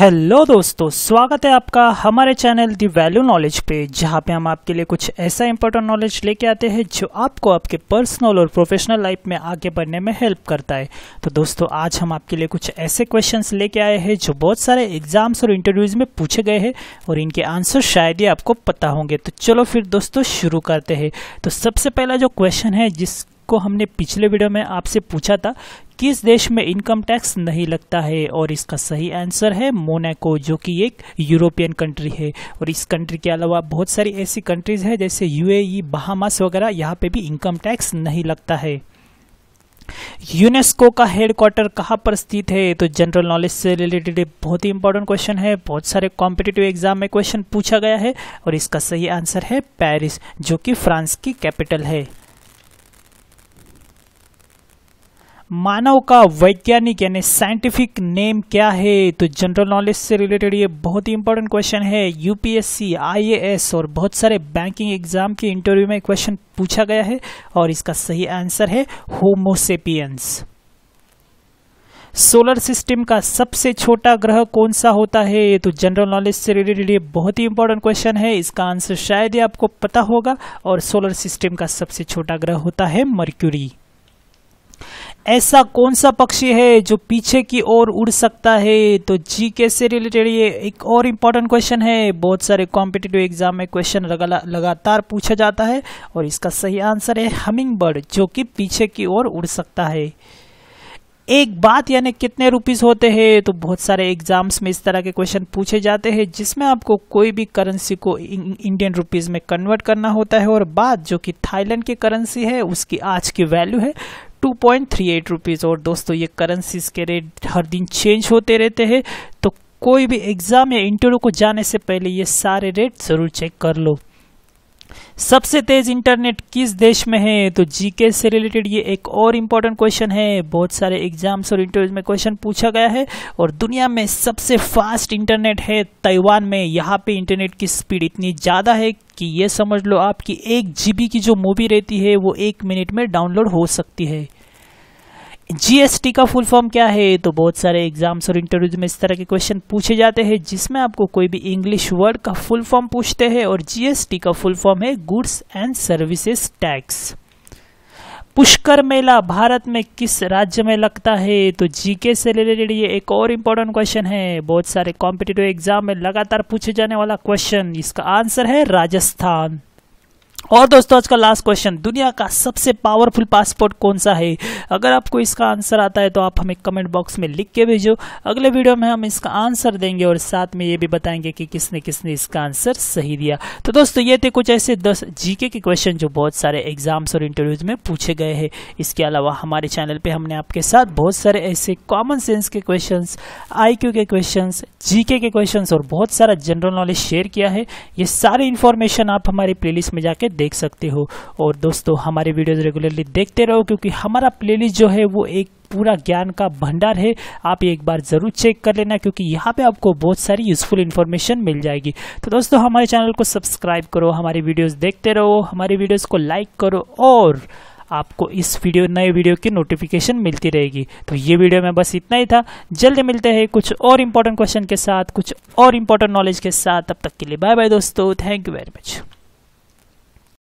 hello दोस्तों स्वागत है आपका हमारे चैनल दी वैल्यू नॉलेज पे जहाँ पे हम आपके लिए कुछ ऐसा इंपॉर्टेंट नॉलेज लेके आते हैं जो आपको आपके पर्सनल और प्रोफेशनल लाइफ में आगे बढ़ने में हेल्प करता है तो दोस्तों आज हम आपके लिए कुछ ऐसे क्वेश्चंस लेके आए हैं जो बहुत सारे एग्जाम्स और इंटरव्यूज में पूछे गए हैं और इनके आंसर शायद ही आपको पता होंगे तो चलो फिर दोस्तों शुरू करते हैं तो सबसे पहला जो क्वेश्चन है जिस को हमने पिछले वीडियो में आपसे पूछा था किस देश में इनकम टैक्स नहीं लगता है और इसका सही आंसर है मोनाको जो कि एक यूरोपियन कंट्री है और इस कंट्री के अलावा बहुत सारी ऐसी कंट्रीज है जैसे यूएई बहामास e, वगैरह यहाँ पे भी इनकम टैक्स नहीं लगता है यूनेस्को का हेडक्वार्टर कहाँ पर स्थित है तो जनरल नॉलेज से रिलेटेड बहुत ही इंपॉर्टेंट क्वेश्चन है बहुत सारे कॉम्पिटेटिव एग्जाम में क्वेश्चन पूछा गया है और इसका सही आंसर है पेरिस जो कि फ्रांस की कैपिटल है मानव का वैज्ञानिक यानी साइंटिफिक नेम क्या है तो जनरल नॉलेज से रिलेटेड ये बहुत ही इंपॉर्टेंट क्वेश्चन है यूपीएससी आईएएस और बहुत सारे बैंकिंग एग्जाम के इंटरव्यू में क्वेश्चन पूछा गया है और इसका सही आंसर है होमोसेपियंस सोलर सिस्टम का सबसे छोटा ग्रह कौन सा होता है ये तो जनरल नॉलेज से रिलेटेड ये बहुत ही इंपॉर्टेंट क्वेश्चन है इसका आंसर शायद ही आपको पता होगा और सोलर सिस्टम का सबसे छोटा ग्रह होता है मर्क्यूरी ऐसा कौन सा पक्षी है जो पीछे की ओर उड़ सकता है तो जी के से रिलेटेड ये एक और इम्पॉर्टेंट क्वेश्चन है बहुत सारे कॉम्पिटेटिव एग्जाम में क्वेश्चन लगातार पूछा जाता है और इसका सही आंसर है हमिंग बर्ड जो कि पीछे की ओर उड़ सकता है एक बात यानी कितने रुपीस होते हैं तो बहुत सारे एग्जाम्स में इस तरह के क्वेश्चन पूछे जाते हैं जिसमें आपको कोई भी करेंसी को इंडियन रुपीस में कन्वर्ट करना होता है और बात जो कि थाईलैंड की करेंसी है उसकी आज की वैल्यू है two point three eight rupees और दोस्तों ये करेंसीज के रेट हर दिन चेंज होते रहते हैं तो कोई भी एग्ज़ाम या इंटरव्यू को जाने से पहले ये सारे रेट ज़रूर चेक कर लो सबसे तेज इंटरनेट किस देश में है तो जीके से रिलेटेड ये एक और इम्पोर्टेंट क्वेश्चन है बहुत सारे एग्जाम्स और इंटरव्यूज में क्वेश्चन पूछा गया है और दुनिया में सबसे फास्ट इंटरनेट है ताइवान में यहाँ पे इंटरनेट की स्पीड इतनी ज़्यादा है कि ये समझ लो आपकी एक जीबी की जो मूवी रहती है वो एक मिनट में डाउनलोड हो सकती है जीएसटी का फुल फॉर्म क्या है तो बहुत सारे एग्जाम्स और इंटरव्यूज में इस तरह के क्वेश्चन पूछे जाते हैं जिसमें आपको कोई भी इंग्लिश वर्ड का फुल फॉर्म पूछते हैं और जीएसटी का फुल फॉर्म है goods and services tax Pushkar मेला भारत में किस राज्य में लगता है तो जीके से रिलेटेड ये एक और इम्पोर्टेंट क्वेश्चन है बहुत सारे कॉम्पिटेटिव एग्जाम में लगातार पूछे जाने वाला क्वेश्चन इसका आंसर है राजस्थान और दोस्तों आज का लास्ट क्वेश्चन दुनिया का सबसे पावरफुल पासपोर्ट कौन सा है अगर आपको इसका आंसर आता है तो आप हमें कमेंट बॉक्स में लिख के भेजो अगले वीडियो में हम इसका आंसर देंगे और साथ में ये भी बताएंगे कि किसने किसने इसका आंसर सही दिया तो दोस्तों ये थे कुछ ऐसे दस जीके के क्वेश्चन जो बहुत सारे एग्जाम्स और इंटरव्यूज में पूछे गए हैं इसके अलावा हमारे चैनल पर हमने आपके साथ बहुत सारे ऐसे कॉमन सेंस के क्वेश्चन आई के क्वेश्चन जी के क्वेश्चन और बहुत सारा जनरल नॉलेज शेयर किया है ये सारी इन्फॉर्मेशन आप हमारी प्ले में जाके देख सकते हो और दोस्तों हमारे वीडियोज़ रेगुलरली देखते रहो क्योंकि हमारा प्लेलिस्ट जो है वो एक पूरा ज्ञान का भंडार है आप एक बार ज़रूर चेक कर लेना क्योंकि यहाँ पे आपको बहुत सारी यूज़फुल इन्फॉर्मेशन मिल जाएगी तो दोस्तों हमारे चैनल को सब्सक्राइब करो हमारी वीडियोस देखते रहो हमारी वीडियोस को लाइक करो और आपको इस वीडियो नए वीडियो की नोटिफिकेशन मिलती रहेगी तो ये वीडियो में बस इतना ही था जल्दी मिलते हैं कुछ और इम्पोर्टेंट क्वेश्चन के साथ कुछ और इम्पोर्टेंट नॉलेज के साथ तब तक के लिए बाय बाय दोस्तों थैंक यू वेरी मच